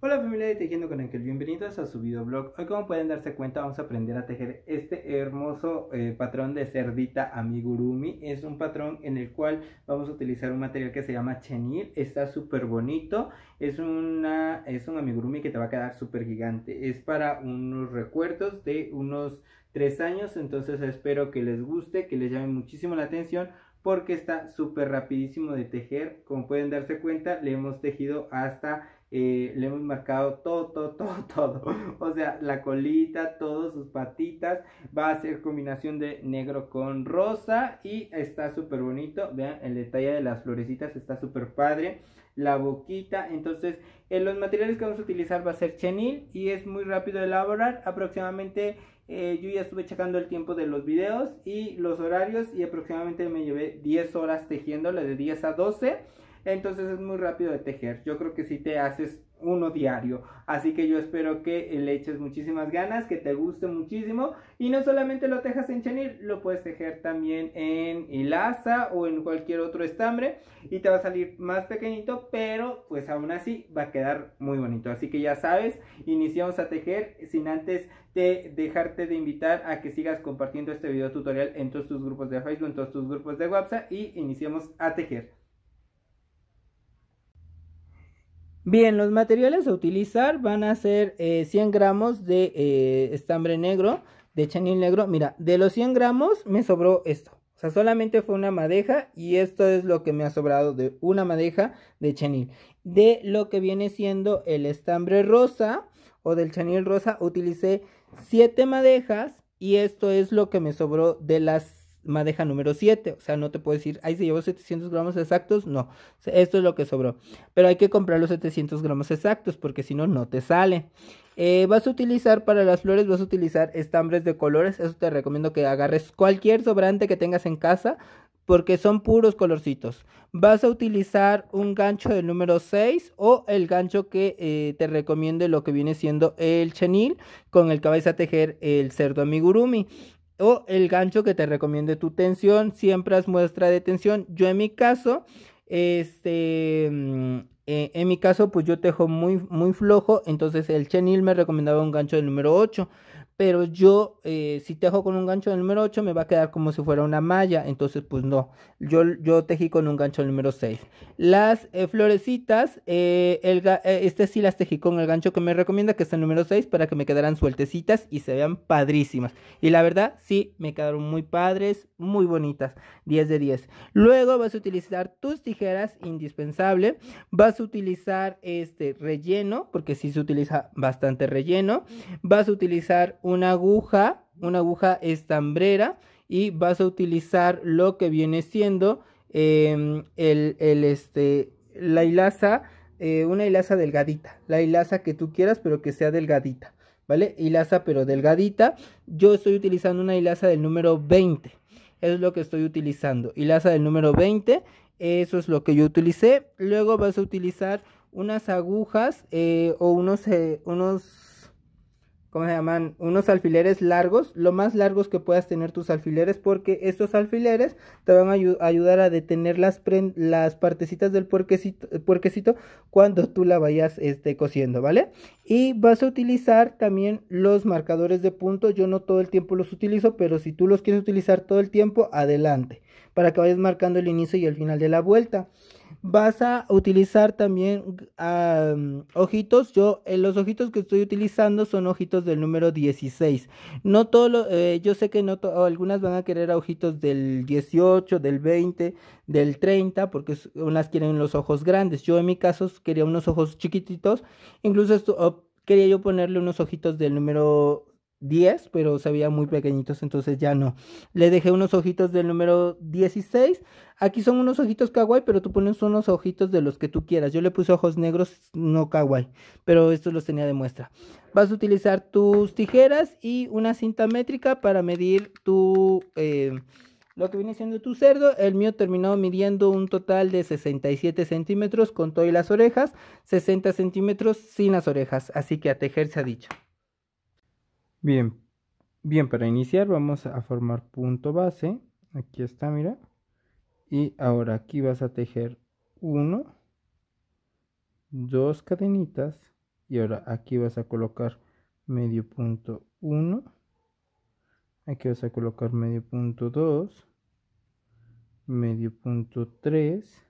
Hola familia de Tejiendo con Ángel, bienvenidos a su videoblog. Hoy como pueden darse cuenta vamos a aprender a tejer este hermoso eh, patrón de cerdita amigurumi. Es un patrón en el cual vamos a utilizar un material que se llama chenil. Está súper bonito, es, una, es un amigurumi que te va a quedar súper gigante. Es para unos recuerdos de unos 3 años, entonces espero que les guste, que les llame muchísimo la atención porque está súper rapidísimo de tejer. Como pueden darse cuenta le hemos tejido hasta le hemos marcado todo, todo, todo, todo. O sea, la colita, todas sus patitas. Va a ser combinación de negro con rosa y está súper bonito. Vean, el detalle de las florecitas está súper padre. La boquita, entonces en eh, los materiales que vamos a utilizar va a ser chenil y es muy rápido de elaborar. Aproximadamente eh, yo ya estuve checando el tiempo de los videos y los horarios y aproximadamente me llevé 10 horas tejiéndole de 10 a 12 entonces es muy rápido de tejer. Yo creo que si te haces uno diario. Así que yo espero que le eches muchísimas ganas, que te guste muchísimo. Y no solamente lo tejas en chenil, lo puedes tejer también en hilaza o en cualquier otro estambre. Y te va a salir más pequeñito, pero pues aún así va a quedar muy bonito. Así que ya sabes, iniciamos a tejer sin antes de dejarte de invitar a que sigas compartiendo este video tutorial en todos tus grupos de Facebook, en todos tus grupos de WhatsApp y iniciamos a tejer. Bien, los materiales a utilizar van a ser 100 eh, gramos de eh, estambre negro, de chanil negro. Mira, de los 100 gramos me sobró esto. O sea, solamente fue una madeja y esto es lo que me ha sobrado de una madeja de chenil. De lo que viene siendo el estambre rosa o del chanil rosa utilicé 7 madejas y esto es lo que me sobró de las madeja número 7. O sea, no te puedo decir, ahí se llevó 700 gramos exactos. No, esto es lo que sobró. Pero hay que comprar los 700 gramos exactos porque si no, no te sale. Eh, vas a utilizar para las flores, vas a utilizar estambres de colores. Eso te recomiendo que agarres cualquier sobrante que tengas en casa porque son puros colorcitos. Vas a utilizar un gancho del número 6 o el gancho que eh, te recomiende lo que viene siendo el chenil con el que vais a tejer el cerdo amigurumi o el gancho que te recomiende tu tensión. Siempre haz muestra de tensión. Yo en mi caso, este, mm, eh, en, mi caso, pues yo tejo muy, muy flojo. Entonces el Chenil me recomendaba un gancho del número 8 pero yo eh, si tejo con un gancho del número 8 me va a quedar como si fuera una malla, entonces pues no, yo, yo tejí con un gancho del número 6. Las eh, florecitas, eh, este sí las tejí con el gancho que me recomienda, que es el número 6, para que me quedaran sueltecitas y se vean padrísimas. Y la verdad, sí, me quedaron muy padres, muy bonitas, 10 de 10. Luego vas a utilizar tus tijeras, indispensable, vas a utilizar este relleno, porque sí se utiliza bastante relleno, vas a utilizar una aguja, una aguja estambrera y vas a utilizar lo que viene siendo em, el, este, la hilaza, eh, una hilaza delgadita, la hilaza que tú quieras pero que sea delgadita, ¿vale? Hilaza pero delgadita, yo estoy utilizando una hilaza del número 20, es lo que estoy utilizando, hilaza del número 20, eso es lo que yo utilicé, luego vas a utilizar unas agujas eh, o unos, eh, unos ¿cómo se llaman? Unos alfileres largos, lo más largos que puedas tener tus alfileres, porque estos alfileres te van a ayudar a detener las, las partecitas del eh, puerquecito, cuando tú la vayas este, cosiendo, ¿vale? Y vas a utilizar también los marcadores de punto, yo no todo el tiempo los utilizo, pero si tú los quieres utilizar todo el tiempo, adelante, para que vayas marcando el inicio y el final de la vuelta. Vas a utilizar también ah, ojitos. Yo, eh, los ojitos que estoy utilizando son ojitos del número 16. No todos eh, yo sé que no algunas van a querer ojitos del 18, del 20, del 30, porque unas quieren los ojos grandes. Yo en mi caso quería unos ojos chiquititos. Incluso quería yo ponerle unos ojitos del número 10, pero se veían muy pequeñitos, entonces ya no. Le dejé unos ojitos del número 16. Aquí son unos ojitos kawaii, pero tú pones unos ojitos de los que tú quieras. Yo le puse ojos negros, no kawaii, pero estos los tenía de muestra. Vas a utilizar tus tijeras y una cinta métrica para medir tu... Eh, lo que viene siendo tu cerdo. El mío terminó midiendo un total de 67 centímetros con todo y las orejas, 60 centímetros sin las orejas. Así que a tejer se ha dicho. Bien, bien, para iniciar vamos a formar punto base. Aquí está, mira. Y ahora aquí vas a tejer uno, dos cadenitas. Y ahora aquí vas a colocar medio punto 1. Aquí vas a colocar medio punto 2. Medio punto 3.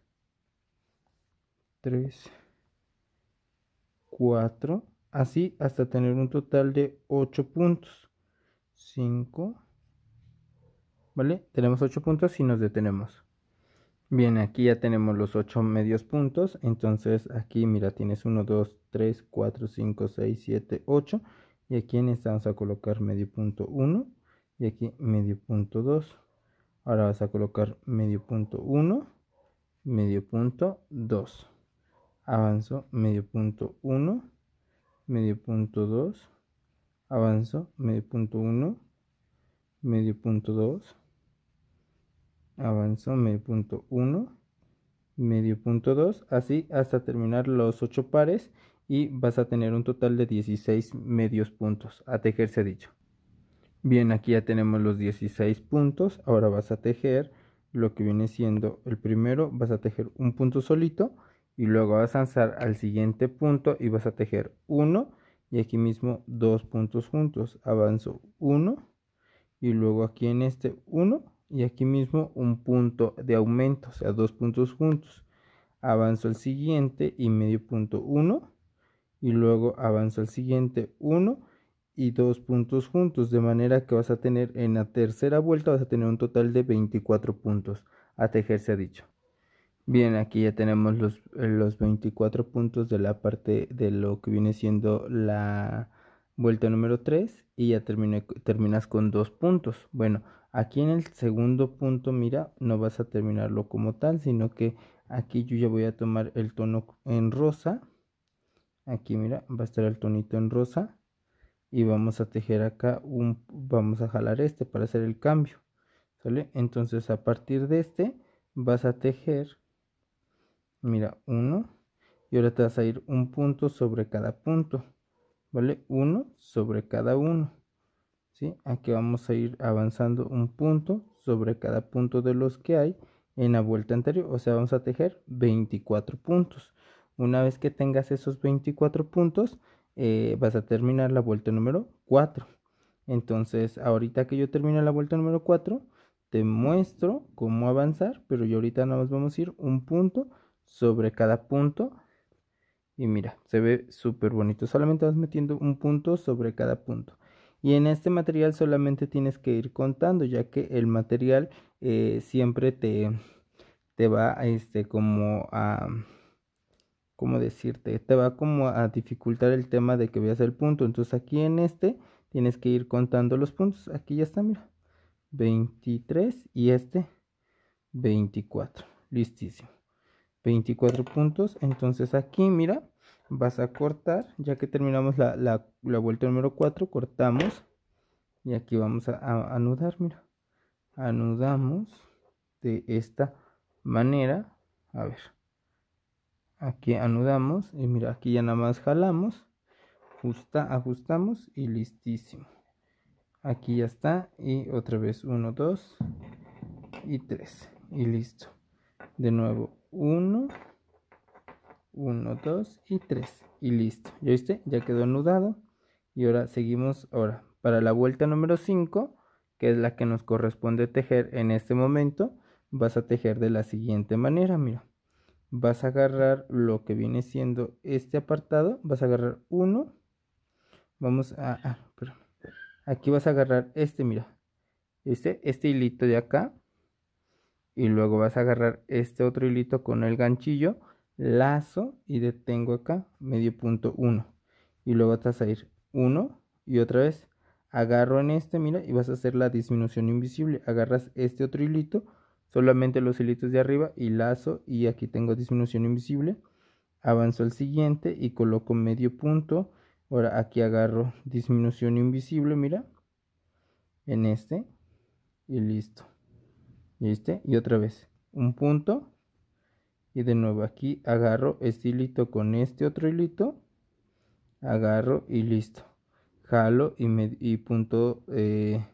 3. 4 así hasta tener un total de 8 puntos 5 vale tenemos 8 puntos y nos detenemos bien aquí ya tenemos los 8 medios puntos entonces aquí mira tienes 1 2 3 4 5 6 7 8 y aquí en esta vamos a colocar medio punto 1 y aquí medio punto 2 ahora vas a colocar medio punto 1 medio punto 2 avanzo medio punto 1 medio punto 2, avanzo, medio punto 1, medio punto 2, avanzo, medio punto 1, medio punto 2, así hasta terminar los 8 pares y vas a tener un total de 16 medios puntos a tejer se ha dicho. Bien, aquí ya tenemos los 16 puntos, ahora vas a tejer lo que viene siendo el primero, vas a tejer un punto solito y luego vas a lanzar al siguiente punto y vas a tejer uno y aquí mismo dos puntos juntos avanzo 1 y luego aquí en este 1 y aquí mismo un punto de aumento o sea dos puntos juntos avanzo al siguiente y medio punto 1 y luego avanzo al siguiente 1 y dos puntos juntos de manera que vas a tener en la tercera vuelta vas a tener un total de 24 puntos a tejer se ha dicho Bien, aquí ya tenemos los, los 24 puntos de la parte de lo que viene siendo la vuelta número 3 y ya terminas con dos puntos. Bueno, aquí en el segundo punto, mira, no vas a terminarlo como tal, sino que aquí yo ya voy a tomar el tono en rosa. Aquí mira, va a estar el tonito en rosa y vamos a tejer acá un vamos a jalar este para hacer el cambio. ¿Sale? Entonces, a partir de este vas a tejer mira, uno Y ahora te vas a ir un punto sobre cada punto, ¿vale? uno sobre cada uno. ¿Sí? Aquí vamos a ir avanzando un punto sobre cada punto de los que hay en la vuelta anterior. O sea, vamos a tejer 24 puntos. Una vez que tengas esos 24 puntos, eh, vas a terminar la vuelta número 4. Entonces, ahorita que yo termine la vuelta número 4, te muestro cómo avanzar, pero yo ahorita nada más vamos a ir un punto sobre cada punto. Y mira, se ve súper bonito. Solamente vas metiendo un punto sobre cada punto. Y en este material solamente tienes que ir contando, ya que el material eh, siempre te, te va este, como a... como decirte? Te va como a dificultar el tema de que veas el punto. Entonces aquí en este tienes que ir contando los puntos. Aquí ya está, mira. 23 y este 24. Listísimo. 24 puntos. Entonces aquí, mira, vas a cortar, ya que terminamos la, vuelta número 4, cortamos. Y aquí vamos a, anudar, mira. Anudamos de esta manera. A ver. Aquí anudamos y mira, aquí ya nada más jalamos. Justa, ajustamos y listísimo. Aquí ya está. Y otra vez 1, 2 y 3. Y listo. De nuevo 1, 1, 2 y 3. Y listo. ¿Ya viste? Ya quedó anudado. Y ahora seguimos ahora para la vuelta número 5, que es la que nos corresponde tejer en este momento. Vas a tejer de la siguiente manera, mira. Vas a agarrar lo que viene siendo este apartado, vas a agarrar 1. Vamos a ah, Aquí vas a agarrar este, mira. este Este hilito de acá y luego vas a agarrar este otro hilito con el ganchillo, lazo y detengo acá medio punto 1 y luego vas a ir uno y otra vez agarro en este, mira, y vas a hacer la disminución invisible, agarras este otro hilito, solamente los hilitos de arriba y lazo y aquí tengo disminución invisible, avanzo al siguiente y coloco medio punto, ahora aquí agarro disminución invisible, mira, en este y listo este Y otra vez, un punto. Y de nuevo aquí agarro este hilito con este otro hilito. Agarro y listo. Jalo y, me, y punto eh,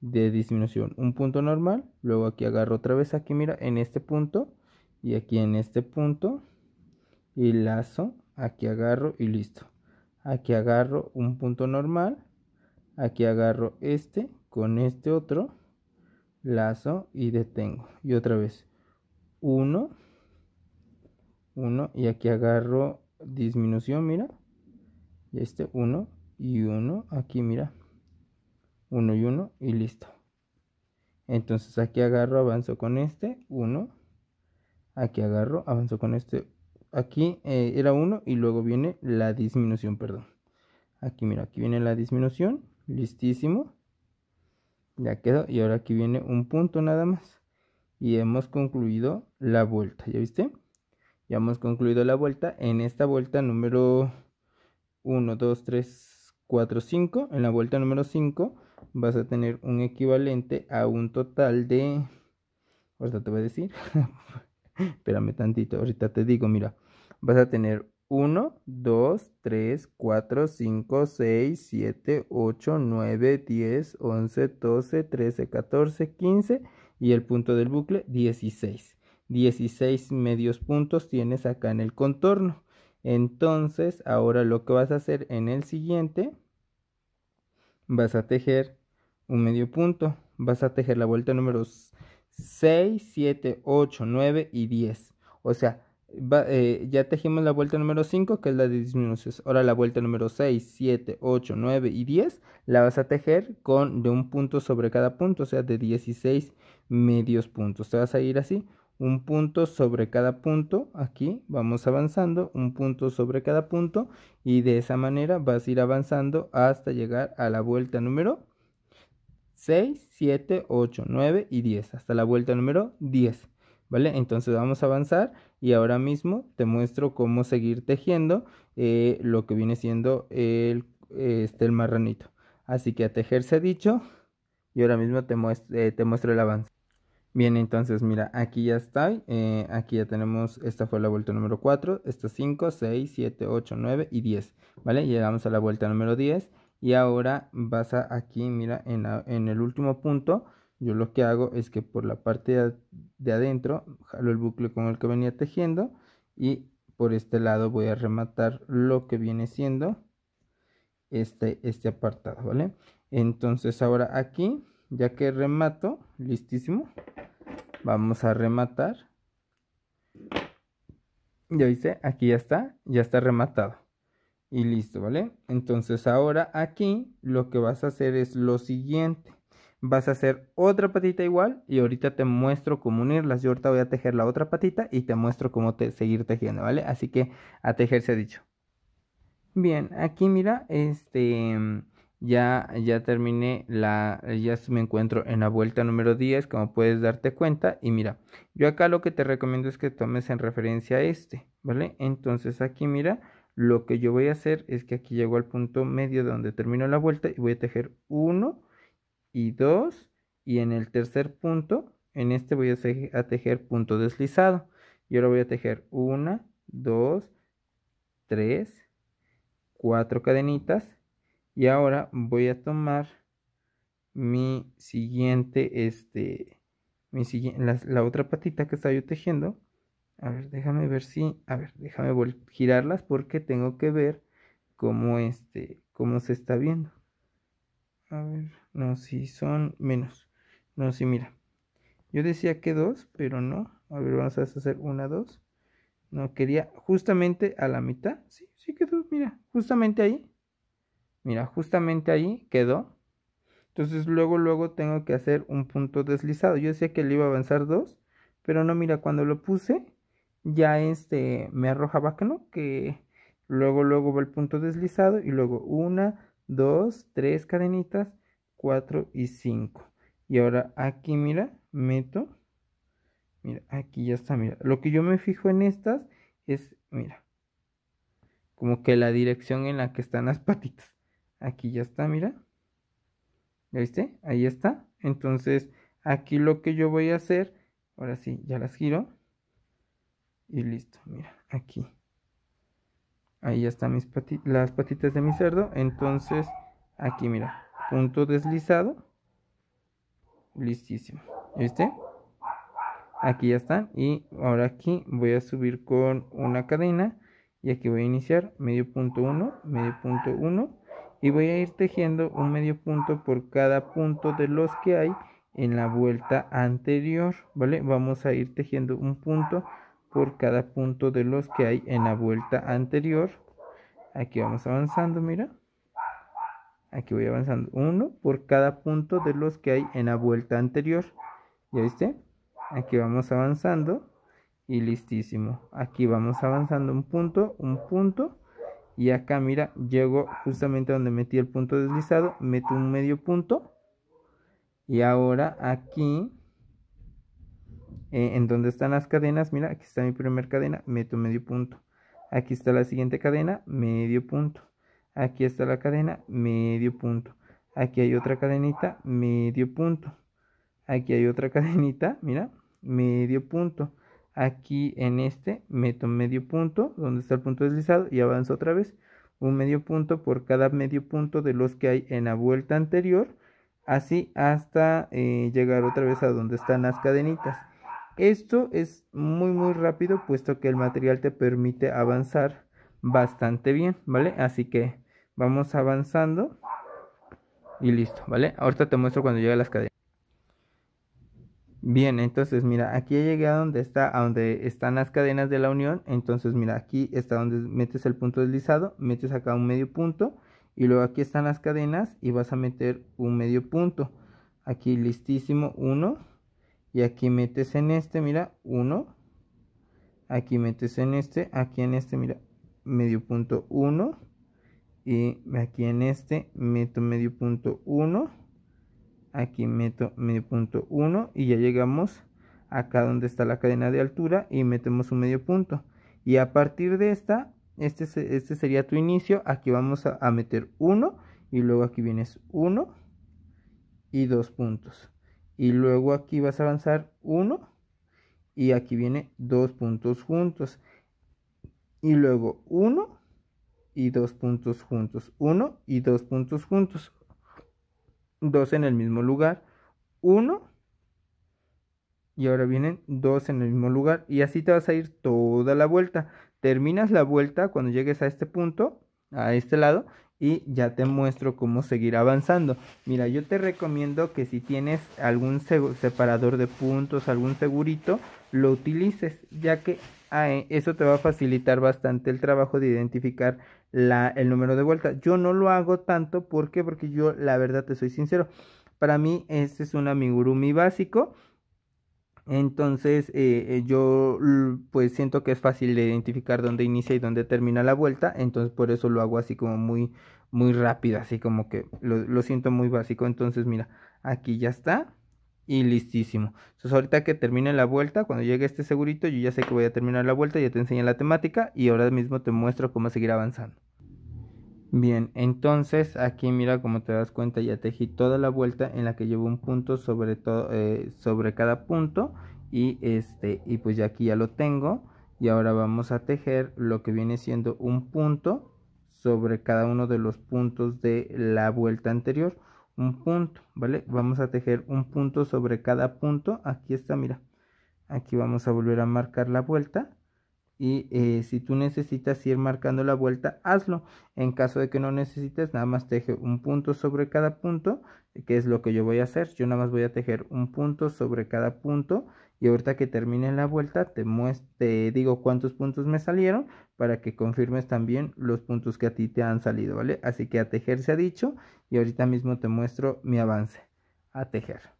de disminución. Un punto normal. Luego aquí agarro otra vez aquí, mira, en este punto. Y aquí en este punto. Y lazo. Aquí agarro y listo. Aquí agarro un punto normal. Aquí agarro este con este otro lazo y detengo. Y otra vez, 1, 1 y aquí agarro disminución, mira. Y este 1 y 1, aquí mira. 1 y 1 y listo. Entonces aquí agarro, avanzo con este 1. Aquí agarro, avanzo con este. Aquí eh, era 1 y luego viene la disminución, perdón. Aquí mira, aquí viene la disminución. Listísimo ya quedó y ahora aquí viene un punto nada más y hemos concluido la vuelta ya viste ya hemos concluido la vuelta en esta vuelta número 1 2 3 4 5 en la vuelta número 5 vas a tener un equivalente a un total de ahorita te voy a decir espérame tantito ahorita te digo mira vas a tener 1, 2, 3, 4, 5, 6, 7, 8, 9, 10, 11, 12, 13, 14, 15 y el punto del bucle 16. 16 medios puntos tienes acá en el contorno. Entonces, ahora lo que vas a hacer en el siguiente, vas a tejer un medio punto. Vas a tejer la vuelta números 6, 7, 8, 9 y 10. O sea, eh, ya tejimos la vuelta número 5, que es la de disminución. Ahora la vuelta número 6, 7, 8, 9 y 10 la vas a tejer con de un punto sobre cada punto, o sea, de 16 medios puntos. Te vas a ir así, un punto sobre cada punto, aquí vamos avanzando, un punto sobre cada punto y de esa manera vas a ir avanzando hasta llegar a la vuelta número 6, 7, 8, 9 y 10, hasta la vuelta número 10. ¿vale? Entonces vamos a avanzar y ahora mismo te muestro cómo seguir tejiendo eh, lo que viene siendo el, este, el marranito. Así que a tejer se ha dicho y ahora mismo te, eh, te muestro el avance. Bien, entonces mira, aquí ya está, eh, aquí ya tenemos, esta fue la vuelta número 4, esta 5, 6, 7, 8, 9 y 10, ¿vale? Llegamos a la vuelta número 10 y ahora vas a aquí, mira, en, en el último punto, yo lo que hago es que por la parte de adentro jalo el bucle con el que venía tejiendo y por este lado voy a rematar lo que viene siendo este, este apartado, ¿vale? Entonces ahora aquí, ya que remato, listísimo, vamos a rematar. Ya dice aquí ya está, ya está rematado. Y listo, ¿vale? Entonces ahora aquí lo que vas a hacer es lo siguiente vas a hacer otra patita igual y ahorita te muestro cómo unirlas. Yo ahorita voy a tejer la otra patita y te muestro cómo te, seguir tejiendo, ¿vale? Así que a tejer se ha dicho. Bien, aquí mira, este ya, ya terminé la, ya me encuentro en la vuelta número 10, como puedes darte cuenta. Y mira, yo acá lo que te recomiendo es que tomes en referencia a este, ¿vale? Entonces aquí mira, lo que yo voy a hacer es que aquí llego al punto medio donde termino la vuelta y voy a tejer uno y 2 y en el tercer punto, en este voy a tejer punto deslizado. Y ahora voy a tejer una 2, tres 4 cadenitas y ahora voy a tomar mi siguiente, este, mi siguiente, la, otra patita que estaba yo tejiendo. A ver, déjame ver si, a ver, déjame girarlas porque tengo que ver cómo este, cómo se está viendo. A ver. No, si son menos. No, si mira. Yo decía que dos, pero no. A ver, vamos a hacer una, dos No, quería justamente a la mitad. Sí, sí quedó. Mira, justamente ahí. Mira, justamente ahí quedó. Entonces luego, luego tengo que hacer un punto deslizado. Yo decía que le iba a avanzar dos pero no, mira, cuando lo puse, ya este me arrojaba que no, que luego, luego va el punto deslizado y luego una, dos, tres cadenitas 4 y 5. Y ahora aquí, mira, meto. Mira, aquí ya está, mira. Lo que yo me fijo en estas es, mira, como que la dirección en la que están las patitas. Aquí ya está, mira. ¿Ya viste? Ahí está. Entonces, aquí lo que yo voy a hacer, ahora sí, ya las giro. Y listo, mira, aquí. Ahí ya están mis las patitas de mi cerdo. Entonces, aquí, mira, punto deslizado. Listísimo. ¿Viste? Aquí ya están. Y ahora aquí voy a subir con una cadena. Y aquí voy a iniciar medio punto 1, medio punto 1. Y voy a ir tejiendo un medio punto por cada punto de los que hay en la vuelta anterior, ¿vale? Vamos a ir tejiendo un punto por cada punto de los que hay en la vuelta anterior. Aquí vamos avanzando, mira aquí voy avanzando, uno por cada punto de los que hay en la vuelta anterior. ¿Ya viste? Aquí vamos avanzando y listísimo. Aquí vamos avanzando un punto, un punto. Y acá, mira, llego justamente donde metí el punto deslizado, meto un medio punto. Y ahora aquí, eh, en donde están las cadenas, mira, aquí está mi primer cadena, meto medio punto. Aquí está la siguiente cadena, medio punto. Aquí está la cadena, medio punto. Aquí hay otra cadenita, medio punto. Aquí hay otra cadenita, mira, medio punto. Aquí en este meto medio punto, donde está el punto deslizado, y avanzo otra vez. Un medio punto por cada medio punto de los que hay en la vuelta anterior. Así hasta eh, llegar otra vez a donde están las cadenitas. Esto es muy muy rápido puesto que el material te permite avanzar bastante bien, ¿vale? Así que Vamos avanzando. Y listo, ¿vale? Ahorita te muestro cuando llega a las cadenas. Bien, entonces mira, aquí llegué a donde está, a donde están las cadenas de la unión. Entonces mira, aquí está donde metes el punto deslizado, metes acá un medio punto y luego aquí están las cadenas y vas a meter un medio punto. Aquí listísimo, uno. Y aquí metes en este, mira, uno. Aquí metes en este, aquí en este, mira, medio punto, uno y aquí en este meto medio punto 1 aquí meto medio punto 1 y ya llegamos acá donde está la cadena de altura y metemos un medio punto y a partir de esta este, este sería tu inicio aquí vamos a, meter 1 y luego aquí vienes 1 y 2 puntos y luego aquí vas a avanzar 1 y aquí viene 2 puntos juntos y luego 1 y dos puntos juntos. Uno. y dos puntos juntos. Dos en el mismo lugar. Uno. y ahora vienen dos en el mismo lugar. Y así te vas a ir toda la vuelta. Terminas la vuelta cuando llegues a este punto, a este lado, y ya te muestro cómo seguir avanzando. Mira, yo te recomiendo que si tienes algún separador de puntos, algún segurito, lo utilices, ya que ah, eh, eso te va a facilitar bastante el trabajo de identificar el número de vuelta. Yo no lo hago tanto, ¿por Porque yo, la verdad, te soy sincero. Para mí, este es un amigurumi básico. Entonces, eh, eh, yo mm, pues siento que es fácil de identificar dónde inicia y dónde termina la vuelta. Entonces, por eso lo hago así como muy, muy rápido, así como que lo, lo siento muy básico. Entonces, mira, aquí ya está y listísimo. Entonces ahorita que termine la vuelta, cuando llegue este segurito, yo ya sé que voy a terminar la vuelta, ya te enseñé la temática y ahora mismo te muestro cómo seguir avanzando. Bien, entonces aquí mira como te das cuenta ya tejí toda la vuelta en la que llevo un punto sobre, todo, eh, sobre cada punto y este y pues ya aquí ya lo tengo y ahora vamos a tejer lo que viene siendo un punto sobre cada uno de los puntos de la vuelta anterior un punto, ¿vale? Vamos a tejer un punto sobre cada punto, aquí está, mira, aquí vamos a volver a marcar la vuelta y eh, si tú necesitas ir marcando la vuelta, hazlo. En caso de que no necesites, nada más teje un punto sobre cada punto, eh, que es lo que yo voy a hacer. Yo nada más voy a tejer un punto sobre cada punto. Y ahorita que termine la vuelta, te, te digo cuántos puntos me salieron para que confirmes también los puntos que a ti te han salido, ¿vale? Así que a tejer se ha dicho y ahorita mismo te muestro mi avance. A tejer.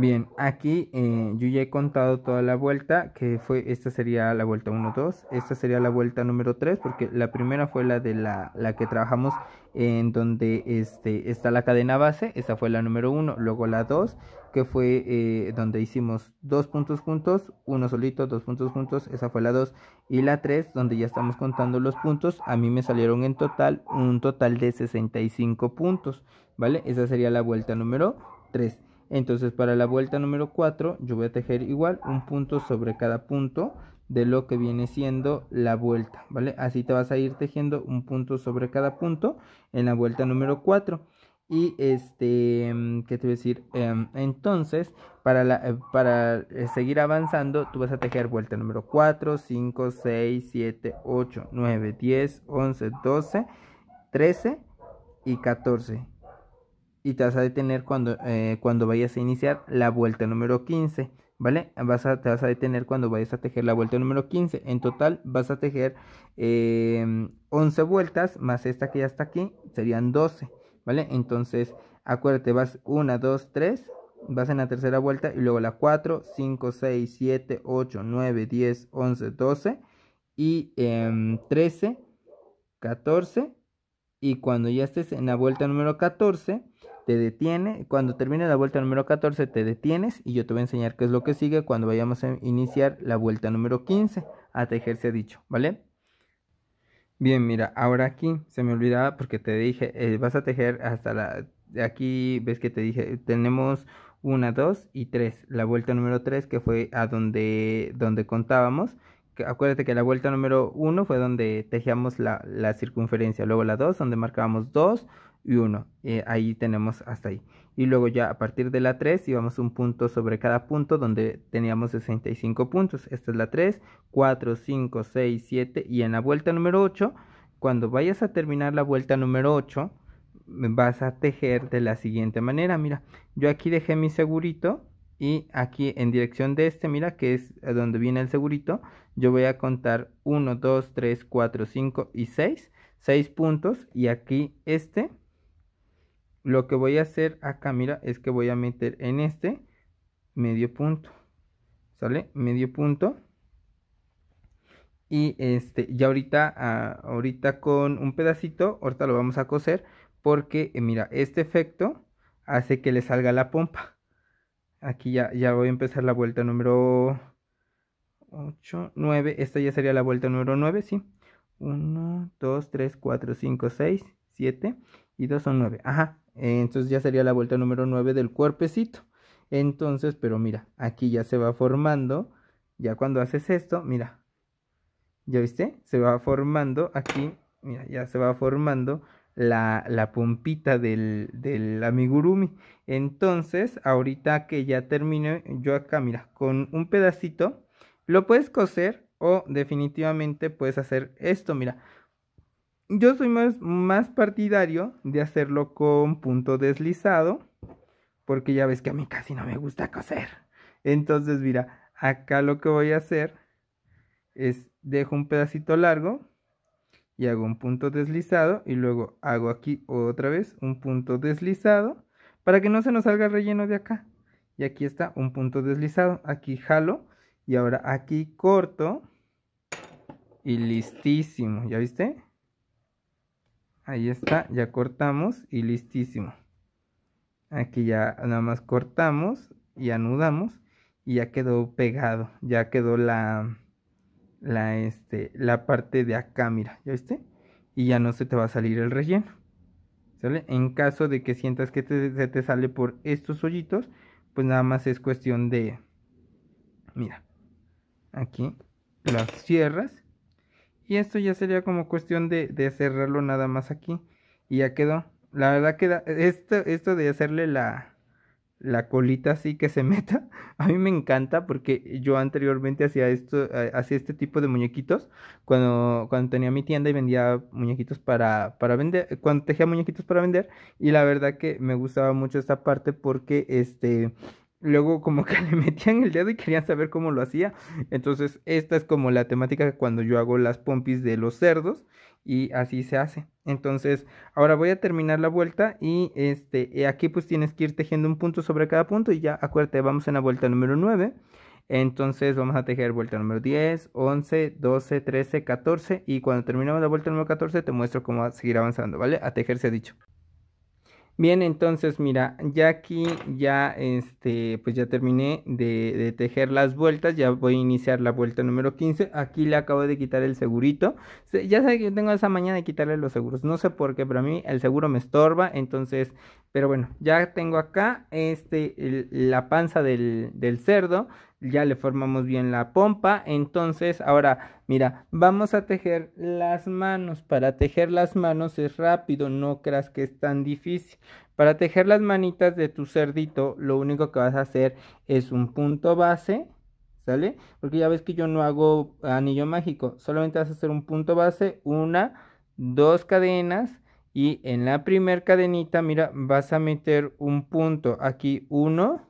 Bien, aquí eh, yo ya he contado toda la vuelta, que fue, esta sería la vuelta 1, 2, esta sería la vuelta número 3, porque la primera fue la de la, que trabajamos en donde este, está la cadena base, esa fue la número 1, luego la 2, que fue eh, donde hicimos dos puntos juntos, uno solito, dos puntos juntos, esa fue la 2, y la 3, donde ya estamos contando los puntos, a mí me salieron en total un total de 65 puntos, ¿vale? Esa sería la vuelta número 3. Entonces para la vuelta número 4 yo voy a tejer igual un punto sobre cada punto de lo que viene siendo la vuelta, ¿vale? Así te vas a ir tejiendo un punto sobre cada punto en la vuelta número 4. Y este, ¿qué te voy a decir? Em, entonces, para, eh, para eh, seguir avanzando, tú vas a tejer vuelta número 4, 5, 6, 7, 8, 9, 10, 11, 12, 13 y 14 y te vas a detener cuando, eh, cuando vayas a iniciar la vuelta número 15, ¿vale? Vas te vas a detener cuando vayas a tejer la vuelta número 15. En total vas a tejer 11 em, vueltas más esta que ya está aquí, serían 12, ¿vale? Entonces, acuérdate, vas 1, 2, 3, vas en la tercera vuelta y luego la 4, 5, 6, 7, 8, 9, 10, 11, 12 y 13, em, 14 y cuando ya estés en la vuelta número 14, te detiene, cuando termine la vuelta número 14 te detienes y yo te voy a enseñar qué es lo que sigue cuando vayamos a iniciar la vuelta número 15 a tejerse dicho, ¿vale? Bien, mira, ahora aquí se me olvidaba porque te dije, eh, vas a tejer hasta la, aquí ves que te dije, tenemos una, dos y tres, la vuelta número 3 que fue a donde, donde contábamos acuérdate que la vuelta número 1 fue donde tejíamos la, circunferencia, luego la 2 donde marcábamos 2 y 1, eh, ahí tenemos hasta ahí. Y luego ya a partir de la 3 íbamos un punto sobre cada punto donde teníamos 65 puntos. Esta es la 3, 4, 5, 6, 7 y en la vuelta número 8, cuando vayas a terminar la vuelta número 8, vas a tejer de la siguiente manera. Mira, yo aquí dejé mi segurito y aquí en dirección de este, mira que es eh, donde viene el segurito, yo voy a contar 1, 2, 3, 4, 5 y 6, 6 puntos y aquí este, lo que voy a hacer acá, mira, es que voy a meter en este medio punto, ¿sale? Medio punto. Y este, ya ahorita, ah, ahorita con un pedacito, ahorita lo vamos a coser porque, eh, mira, este efecto hace que le salga la pompa. Aquí ya, ya voy a empezar la vuelta número 8, 9. Esta ya sería la vuelta número 9, ¿sí? 1, 2, 3, 4, 5, 6, 7 y 2 son 9. Ajá, entonces ya sería la vuelta número 9 del cuerpecito. Entonces, pero mira, aquí ya se va formando. Ya cuando haces esto, mira, ¿ya viste? Se va formando aquí, mira, ya se va formando la, la pompita del, del amigurumi. Entonces, ahorita que ya termine, yo acá, mira, con un pedacito lo puedes coser o definitivamente puedes hacer esto, mira. Yo soy más, más partidario de hacerlo con punto deslizado, porque ya ves que a mí casi no me gusta coser. Entonces, mira, acá lo que voy a hacer es dejo un pedacito largo y hago un punto deslizado y luego hago aquí otra vez un punto deslizado para que no se nos salga el relleno de acá. Y aquí está un punto deslizado, aquí jalo y ahora aquí corto. Y listísimo, ¿ya viste? Ahí está, ya cortamos y listísimo. Aquí ya nada más cortamos y anudamos y ya quedó pegado, ya quedó la, la, este, la parte de acá, mira, ¿ya viste? Y ya no se te va a salir el relleno, ¿sale? En caso de que sientas que te, se te sale por estos hoyitos, pues nada más es cuestión de, mira, aquí las cierras y esto ya sería como cuestión de, cerrarlo nada más aquí y ya quedó la verdad que esto, esto de hacerle la, la colita así que se meta a mí me encanta porque yo anteriormente hacía esto eh, hacía este tipo de muñequitos cuando, cuando tenía mi tienda y vendía muñequitos para, para vender cuando tejía muñequitos para vender y la verdad que me gustaba mucho esta parte porque este luego como que le metían el dedo y querían saber cómo lo hacía. Entonces, esta es como la temática cuando yo hago las pompis de los cerdos y así se hace. Entonces, ahora voy a terminar la vuelta y este aquí pues tienes que ir tejiendo un punto sobre cada punto y ya acuérdate, vamos en la vuelta número 9. Entonces vamos a tejer vuelta número 10, 11, 12, 13, 14 y cuando terminamos la vuelta número 14 te muestro cómo seguir avanzando, ¿vale? A tejerse dicho. Bien, entonces mira, ya aquí ya este, pues ya terminé de, tejer las vueltas, ya voy a iniciar la vuelta número 15, aquí le acabo de quitar el segurito, ya sé que yo tengo esa mañana de quitarle los seguros, no sé por qué, pero a mí el seguro me estorba, entonces, pero bueno, ya tengo acá este, la panza del cerdo, ya le formamos bien la pompa. Entonces, ahora, mira, vamos a tejer las manos. Para tejer las manos es rápido, no creas que es tan difícil. Para tejer las manitas de tu cerdito, lo único que vas a hacer es un punto base, ¿sale? Porque ya ves que yo no hago anillo mágico, solamente vas a hacer un punto base, una, dos cadenas. Y en la primer cadenita, mira, vas a meter un punto. Aquí uno,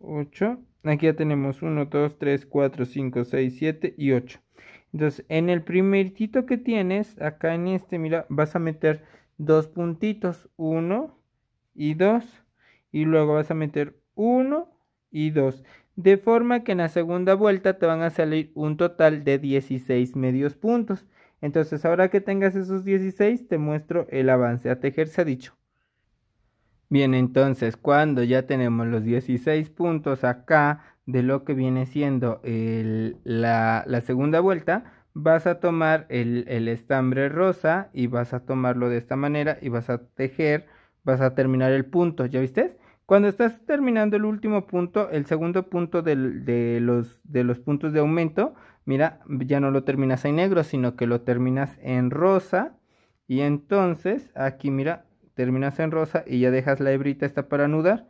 8. Aquí ya tenemos 1, 2, 3, 4, 5, 6, 7 y 8. Entonces, en el primer primerito que tienes, acá en este, mira, vas a meter dos puntitos, 1 y 2. Y luego vas a meter 1 y 2. De forma que en la segunda vuelta te van a salir un total de 16 medios puntos. Entonces, ahora que tengas esos 16, te muestro el avance. A tejer se ha dicho. Bien, entonces cuando ya tenemos los 16 puntos acá de lo que viene siendo la, segunda vuelta, vas a tomar el, estambre rosa y vas a tomarlo de esta manera y vas a tejer, vas a terminar el punto, ¿ya viste? Cuando estás terminando el último punto, el segundo punto de los puntos de aumento, mira, ya no lo terminas en negro, sino que lo terminas en rosa. Y entonces aquí, mira, terminas en rosa y ya dejas la hebrita esta para anudar.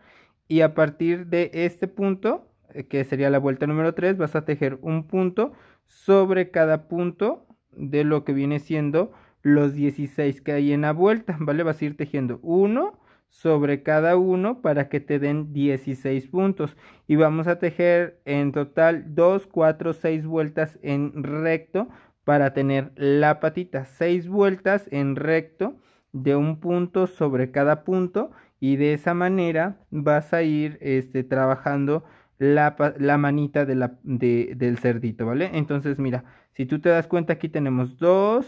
Y a partir de este punto, eh, que sería la vuelta número 3, vas a tejer un punto sobre cada punto de lo que viene siendo los 16 que hay en la vuelta, ¿vale? Vas a ir tejiendo uno sobre cada uno para que te den 16 puntos y vamos a tejer en total 2, 4, 6 vueltas en recto para tener la patita, 6 vueltas en recto de un punto sobre cada punto y de esa manera vas a ir este, trabajando la, manita del cerdito, ¿vale? Entonces mira, si tú te das cuenta aquí tenemos 2,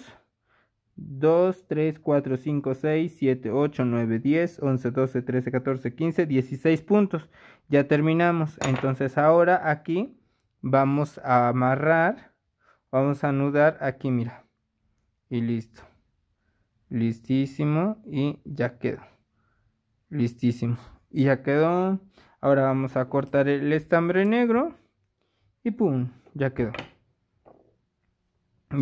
2, 3, 4, 5, 6, 7, 8, 9, 10, 11, 12, 13, 14, 15, 16 puntos. Ya terminamos. Entonces ahora aquí vamos a amarrar, vamos a anudar aquí, mira. Y listo listísimo y ya quedó. Listísimo. Y ya quedó. Ahora vamos a cortar el estambre negro y pum, ya quedó.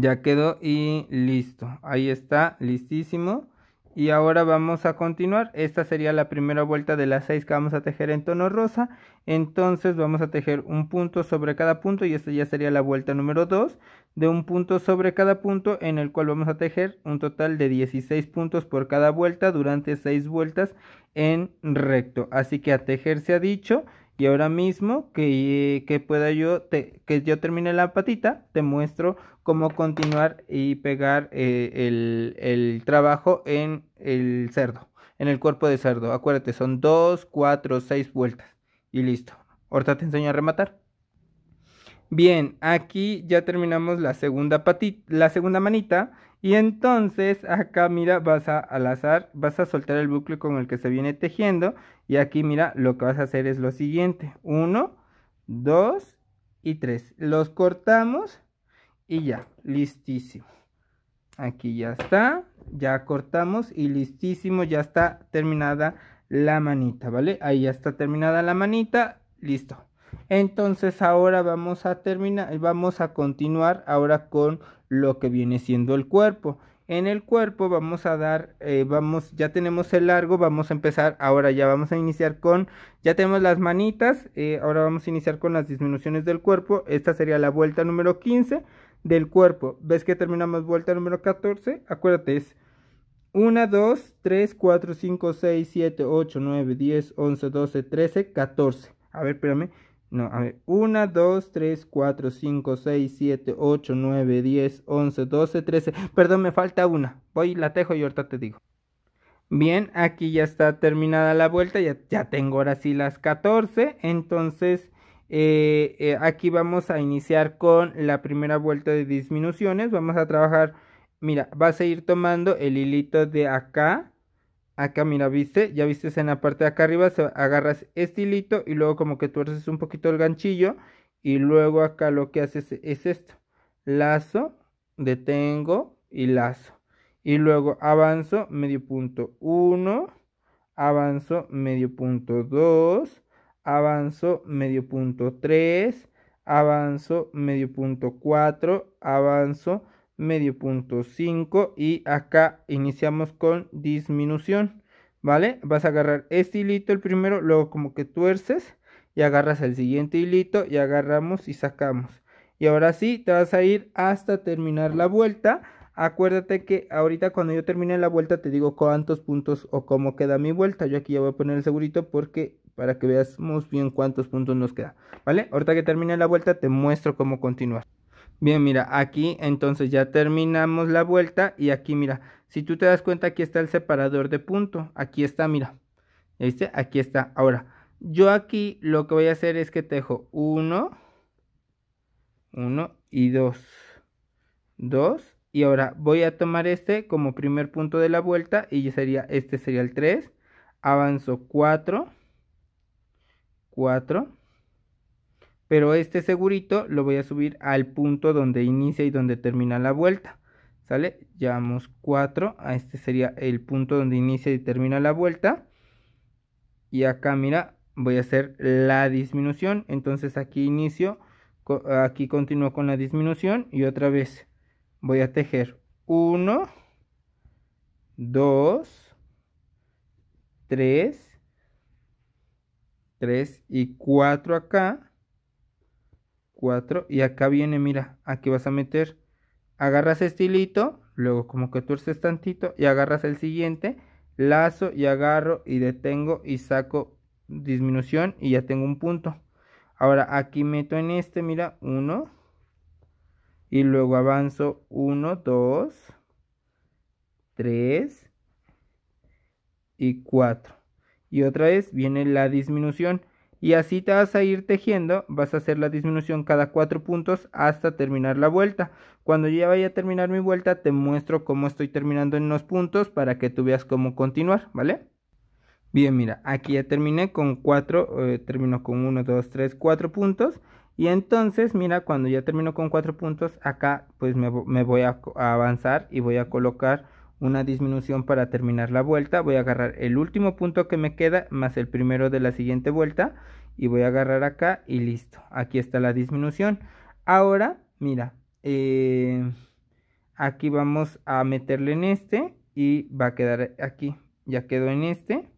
Ya quedó y listo. Ahí está, listísimo. Y ahora vamos a continuar. Esta sería la primera vuelta de las seis que vamos a tejer en tono rosa. Entonces vamos a tejer un punto sobre cada punto y esta ya sería la vuelta número 2 de un punto sobre cada punto en el cual vamos a tejer un total de 16 puntos por cada vuelta durante 6 vueltas en recto así que a tejer se ha dicho y ahora mismo que, pueda yo que yo termine la patita te muestro cómo continuar y pegar eh, el, el trabajo en el cerdo en el cuerpo de cerdo acuérdate son 2 4 6 vueltas y listo ahorita te enseño a rematar Bien, aquí ya terminamos la segunda, patita, la segunda manita. Y entonces acá, mira, vas a al azar, vas a soltar el bucle con el que se viene tejiendo. Y aquí, mira, lo que vas a hacer es lo siguiente. uno, dos y tres. Los cortamos y ya, listísimo. Aquí ya está, ya cortamos y listísimo, ya está terminada la manita, ¿vale? Ahí ya está terminada la manita, listo. Entonces ahora vamos a terminar, vamos a continuar ahora con lo que viene siendo el cuerpo. En el cuerpo vamos a dar, eh, vamos, ya tenemos el largo, vamos a empezar, ahora ya vamos a iniciar con, ya tenemos las manitas, eh, ahora vamos a iniciar con las disminuciones del cuerpo, esta sería la vuelta número 15 del cuerpo, ves que terminamos vuelta número 14, acuérdate, es 1, 2, 3, 4, 5, 6, 7, 8, 9, 10, 11, 12, 13, 14, a ver, espérame, no, a ver. 1, 2, 3, 4, 5, 6, 7, 8, 9, 10, 11, 12, 13. Perdón, me falta una. Voy, la tejo y ahorita te digo. Bien, aquí ya está terminada la vuelta. Ya, tengo ahora sí las 14. Entonces, eh, eh, aquí vamos a iniciar con la primera vuelta de disminuciones. Vamos a trabajar. Mira, vas a ir tomando el hilito de acá acá mira, viste, ya viste en la parte de acá arriba, agarras este hilito y luego como que tuerces un poquito el ganchillo y luego acá lo que haces es esto, lazo, detengo y lazo. Y luego avanzo medio punto 1, avanzo medio punto 2, avanzo medio punto 3, avanzo medio punto 4, avanzo medio punto 5 y acá iniciamos con disminución, ¿vale? Vas a agarrar este hilito el primero, luego como que tuerces y agarras el siguiente hilito y agarramos y sacamos. Y ahora sí, te vas a ir hasta terminar la vuelta. Acuérdate que ahorita cuando yo termine la vuelta te digo cuántos puntos o cómo queda mi vuelta. Yo aquí ya voy a poner el segurito porque para que veamos bien cuántos puntos nos queda. ¿Vale? Ahorita que termine la vuelta te muestro cómo continuar. Bien, mira, aquí entonces ya terminamos la vuelta y aquí mira, si tú te das cuenta aquí está el separador de punto, aquí está, mira, ¿viste? Aquí está. Ahora, yo aquí lo que voy a hacer es que tejo 1, 1 y 2, 2 y ahora voy a tomar este como primer punto de la vuelta y sería, este sería el 3, avanzo 4, 4, pero este segurito lo voy a subir al punto donde inicia y donde termina la vuelta. ¿Sale? Llevamos 4, este sería el punto donde inicia y termina la vuelta. Y acá, mira, voy a hacer la disminución. Entonces aquí inicio, aquí continúo con la disminución y otra vez voy a tejer 1, 2, 3, 3 y 4 acá 4 y acá viene, mira, aquí vas a meter, agarras estilito luego como que tuerces tantito y agarras el siguiente, lazo y agarro y detengo y saco disminución y ya tengo un punto. Ahora aquí meto en este, mira, 1 y luego avanzo 1, 2, 3 y 4. Y otra vez viene la disminución y así te vas a ir tejiendo, vas a hacer la disminución cada 4 puntos hasta terminar la vuelta. Cuando ya vaya a terminar mi vuelta te muestro cómo estoy terminando en los puntos para que tú veas cómo continuar, ¿vale? Bien, mira, aquí ya terminé con 4, eh, termino con 1, 2, 3, 4 puntos. Y entonces, mira, cuando ya termino con 4 puntos, acá pues me voy a avanzar y voy a colocar una disminución para terminar la vuelta, voy a agarrar el último punto que me queda más el primero de la siguiente vuelta y voy a agarrar acá y listo, aquí está la disminución. Ahora, mira, eh, aquí vamos a meterle en este y va a quedar aquí, ya quedó en este.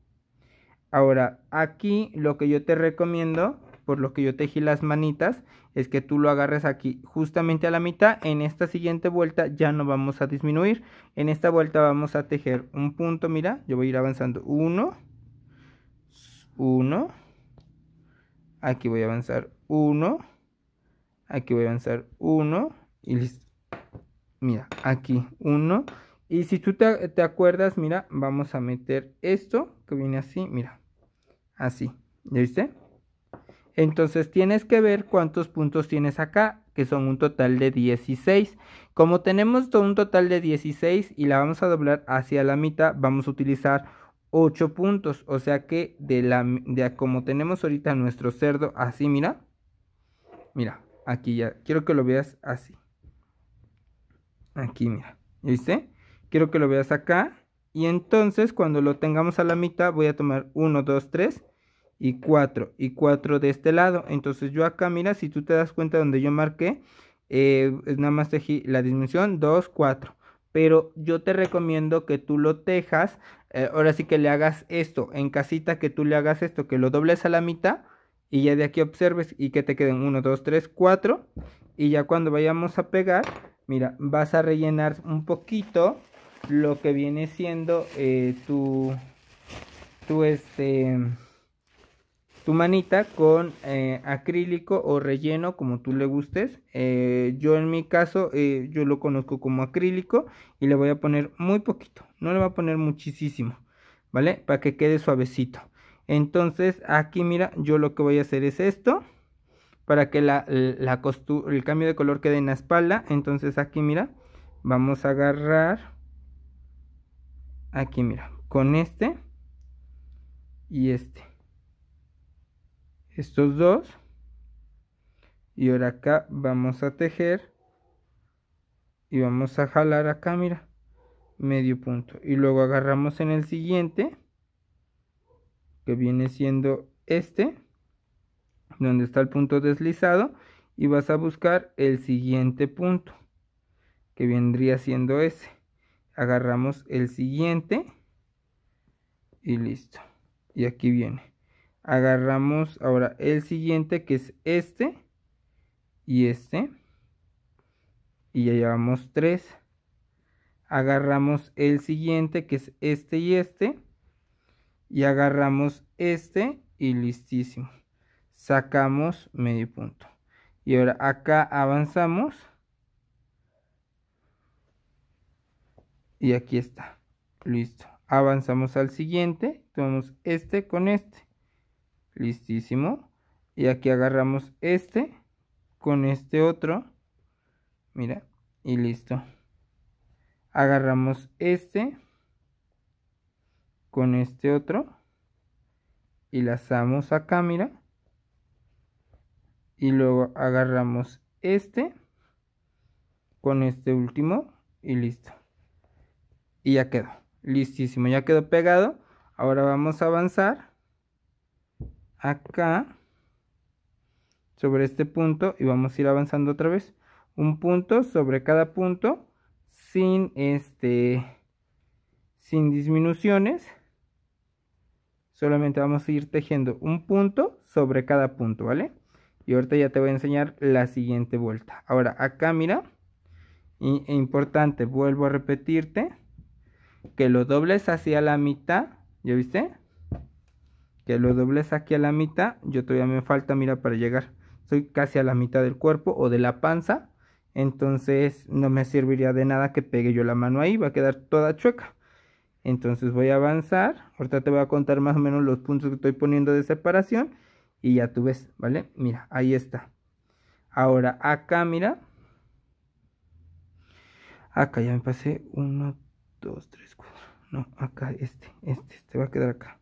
Ahora, aquí lo que yo te recomiendo, por lo que yo tejí las manitas, es que tú lo agarres aquí justamente a la mitad. En esta siguiente vuelta ya no vamos a disminuir. En esta vuelta vamos a tejer un punto, mira, yo voy a ir avanzando. uno Uno aquí voy a avanzar uno aquí voy a avanzar uno y listo. Mira, aquí uno Y si tú te, te acuerdas, mira, vamos a meter esto que viene así, mira, así. ¿Ya viste? Entonces tienes que ver cuántos puntos tienes acá, que son un total de 16. Como tenemos un total de 16 y la vamos a doblar hacia la mitad, vamos a utilizar 8 puntos. O sea que de la como tenemos ahorita nuestro cerdo así, mira. Mira, aquí ya. Quiero que lo veas así. Aquí, mira. ¿Viste? Quiero que lo veas acá. Y entonces cuando lo tengamos a la mitad voy a tomar 1, 2, 3 y 4 y 4 de este lado. Entonces yo acá, mira, si tú te das cuenta donde yo marqué, eh, nada más tejí la disminución 2, 4. Pero yo te recomiendo que tú lo tejas, eh, ahora sí que le hagas esto, en casita que tú le hagas esto, que lo dobles a la mitad y ya de aquí observes y que te queden 1, 2, 3, 4. Y ya cuando vayamos a pegar, mira, vas a rellenar un poquito lo que viene siendo eh, tu, tu este tu manita con eh, acrílico o relleno como tú le gustes eh, yo en mi caso eh, yo lo conozco como acrílico y le voy a poner muy poquito no le voy a poner muchísimo vale para que quede suavecito entonces aquí mira yo lo que voy a hacer es esto para que la el cambio de color quede en la espalda entonces aquí mira vamos a agarrar aquí mira con este y este estos dos y ahora acá vamos a tejer y vamos a jalar acá mira medio punto y luego agarramos en el siguiente que viene siendo este donde está el punto deslizado y vas a buscar el siguiente punto que vendría siendo ese agarramos el siguiente y listo y aquí viene agarramos ahora el siguiente que es este y este y ya llevamos 3 agarramos el siguiente que es este y este y agarramos este y listísimo sacamos medio punto y ahora acá avanzamos y aquí está listo avanzamos al siguiente tomamos este con este listísimo y aquí agarramos este con este otro mira y listo agarramos este con este otro y lazamos acá mira y luego agarramos este con este último y listo y ya quedó listísimo ya quedó pegado ahora vamos a avanzar acá sobre este punto y vamos a ir avanzando otra vez un punto sobre cada punto sin este sin disminuciones solamente vamos a ir tejiendo un punto sobre cada punto vale y ahorita ya te voy a enseñar la siguiente vuelta ahora acá mira y, e importante vuelvo a repetirte que lo dobles hacia la mitad ya viste que lo dobles aquí a la mitad, yo todavía me falta, mira, para llegar. Soy casi a la mitad del cuerpo o de la panza, entonces no me serviría de nada que pegue yo la mano ahí, va a quedar toda chueca. Entonces voy a avanzar, ahorita te voy a contar más o menos los puntos que estoy poniendo de separación y ya tú ves, ¿vale? Mira, ahí está. Ahora acá, mira. Acá ya me pasé Uno, dos, tres, 4. No, acá este, este, este va a quedar acá.